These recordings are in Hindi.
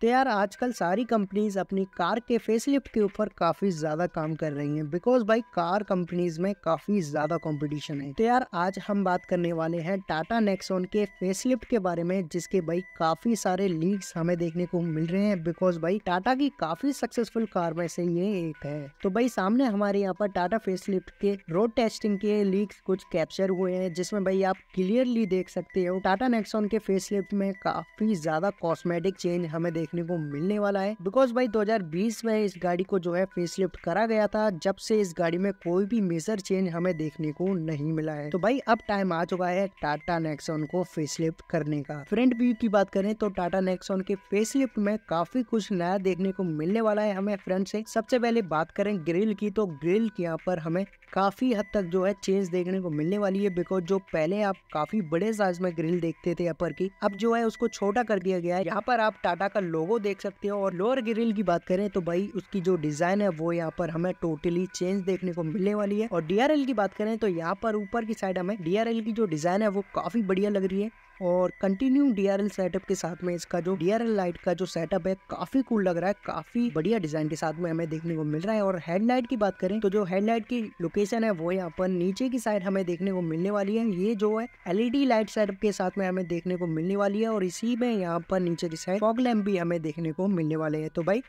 तो यार आजकल सारी कंपनीज़ अपनी कार के फेसलिफ्ट के ऊपर काफ़ी ज़्यादा काम कर रही हैं बिकॉज भाई कार कंपनीज़ में काफ़ी ज़्यादा कंपटीशन है तो यार आज हम बात करने वाले हैं टाटा नेक्सोन के फेसलिफ्ट के बारे में जिसके भाई काफ़ी सारे लीक्स हमें देखने को मिल रहे हैं बिकॉज भाई टाटा की काफ़ी सक्सेसफुल कार में से ये एक है तो भाई सामने हमारे यहाँ पर टाटा फेसलिफ्ट के रोड टेस्टिंग के लीक्स कुछ कैप्चर हुए हैं जिसमें भाई आप क्लियरली देख सकते हो टाटा नेक्सोन के फेसलिफ्ट में काफ़ी ज़्यादा कॉस्मेटिक चेंज हमें देख देखने को मिलने वाला है बिकॉज भाई 2020 में इस गाड़ी को जो है फेसलिफ्ट करा गया था जब से इस गाड़ी में कोई भी मेजर चेंज हमें देखने को नहीं मिला है तो भाई अब टाइम आ चुका है टाटा नेक्सोन को फेसलिफ्ट करने का फ्रंट व्यू की बात करें तो टाटा नेक्सोन के फेसलिफ्ट में काफी कुछ नया देखने को मिलने वाला है हमें फ्रंट से सबसे पहले बात करें ग्रिल की तो ग्रिल के यहाँ पर हमें काफी हद तक जो है चेंज देखने को मिलने वाली है बिकॉज जो पहले आप काफी बड़े साइज में ग्रिल देखते थे अपर की अब जो है उसको छोटा कर दिया गया है यहाँ पर आप टाटा का लोगो देख सकते हो और लोअर ग्रिल की बात करें तो भाई उसकी जो डिज़ाइन है वो यहाँ पर हमें टोटली चेंज देखने को मिलने वाली है और डी की बात करें तो यहाँ पर ऊपर की साइड हमें डी की जो डिज़ाइन है वो काफ़ी बढ़िया लग रही है और कंटिन्यू डी आर सेटअप के साथ में इसका जो डी लाइट का जो सेटअप है काफी कूल लग रहा है काफी बढ़िया डिजाइन के साथ में हमें देखने को मिल रहा है और हेडलाइट की बात करें तो जो हेडलाइट की लोकेशन है वो यहाँ पर नीचे की साइड हमें देखने को मिलने वाली है ये जो है एलईडी लाइट सेटअप के साथ में हमें देखने को मिलने वाली है और इसी में यहाँ पर नीचे की साइड फॉग लैम्प भी हमें देखने को मिलने वाले है तो भाई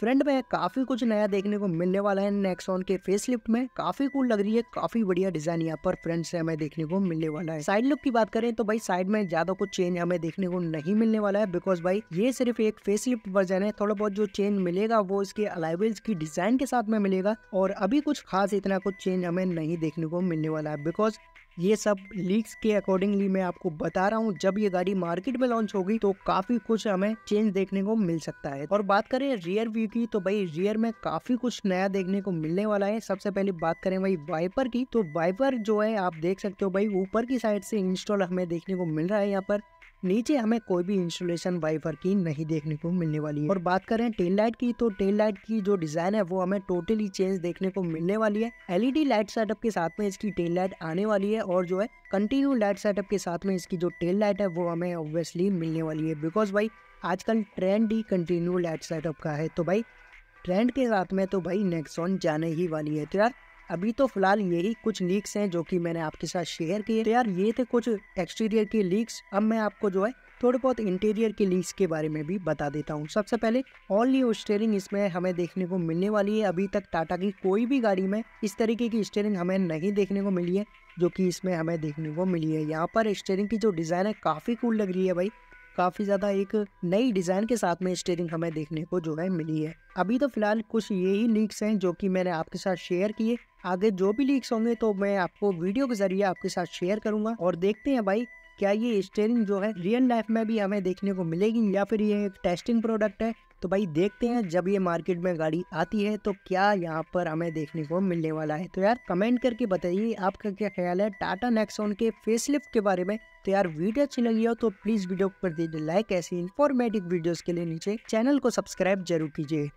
फ्रंट में काफ़ी कुछ नया देखने को मिलने वाला है नेक्सॉन के फेस लिफ्ट में काफ़ी कूल लग रही है काफ़ी बढ़िया डिज़ाइन यहाँ पर फ्रंट से हमें देखने को मिलने वाला है साइड लुक की बात करें तो भाई साइड में ज़्यादा कुछ चेंज हमें देखने को नहीं मिलने वाला है बिकॉज भाई ये सिर्फ एक फेस लिफ्ट वर्जन है थोड़ा बहुत जो चेंज मिलेगा वो इसके अलाइवेल्स की डिज़ाइन के साथ में मिलेगा और अभी कुछ खास इतना कुछ चेंज हमें नहीं देखने को मिलने वाला है बिकॉज ये सब लीक्स के अकॉर्डिंगली मैं आपको बता रहा हूँ जब ये गाड़ी मार्केट में लॉन्च होगी तो काफी कुछ हमें चेंज देखने को मिल सकता है और बात करें रियर व्यू की तो भाई रियर में काफी कुछ नया देखने को मिलने वाला है सबसे पहले बात करें भाई वाइपर की तो वाइपर जो है आप देख सकते हो भाई ऊपर की साइड से इंस्टॉल हमें देखने को मिल रहा है यहाँ पर नीचे हमें कोई भी इंस्टॉलेशन वाइफर की नहीं देखने को मिलने वाली है और बात करें टेल लाइट की तो टेल लाइट की जो डिजाइन है वो हमें टोटली चेंज देखने को मिलने वाली है एलईडी लाइट सेटअप के साथ में इसकी टेल लाइट आने वाली है और जो है कंटिन्यू लाइट सेटअप के साथ में इसकी जो टेल लाइट है वो हमें ऑब्वियसली मिलने वाली है बिकॉज भाई आजकल ट्रेंड ही कंटिन्यू लाइट सेटअप का है तो भाई ट्रेंड के साथ में तो भाई नेक्सॉन जाने ही वाली है तो यार अभी तो फिलहाल यही कुछ लीक्स हैं जो कि मैंने आपके साथ शेयर किए तो यार ये थे कुछ एक्सटीरियर के लीक्स अब मैं आपको जो है थोड़े बहुत इंटीरियर के लीक्स के बारे में भी बता देता हूँ सबसे पहले न्यू स्टेयरिंग इसमें हमें देखने को मिलने वाली है अभी तक टाटा की कोई भी गाड़ी में इस तरीके की स्टेयरिंग हमें नहीं देखने को मिली है जो कि इसमें हमें देखने को मिली है यहाँ पर स्टेयरिंग की जो डिज़ाइन है काफ़ी कूल लग रही है भाई काफ़ी ज़्यादा एक नई डिज़ाइन के साथ में स्टेयरिंग हमें देखने को जो है मिली है अभी तो फिलहाल कुछ ये ही लीक्स हैं जो कि मैंने आपके साथ शेयर किए आगे जो भी लीक्स होंगे तो मैं आपको वीडियो के जरिए आपके साथ शेयर करूंगा और देखते हैं भाई क्या ये स्टेयरिंग जो है रियल लाइफ में भी हमें देखने को मिलेगी या फिर ये एक टेस्टिंग प्रोडक्ट है तो भाई देखते हैं जब ये मार्केट में गाड़ी आती है तो क्या यहाँ पर हमें देखने को मिलने वाला है तो यार कमेंट करके बताइए आपका क्या ख्याल है टाटा नेक्सॉन के फेसलिफ्ट के बारे में तो यार वीडियो अच्छी लगी हो तो प्लीज़ वीडियो पर दीजिए लाइक ऐसी इन्फॉर्मेटिव वीडियोज़ के लिए नीचे चैनल को सब्सक्राइब जरूर कीजिए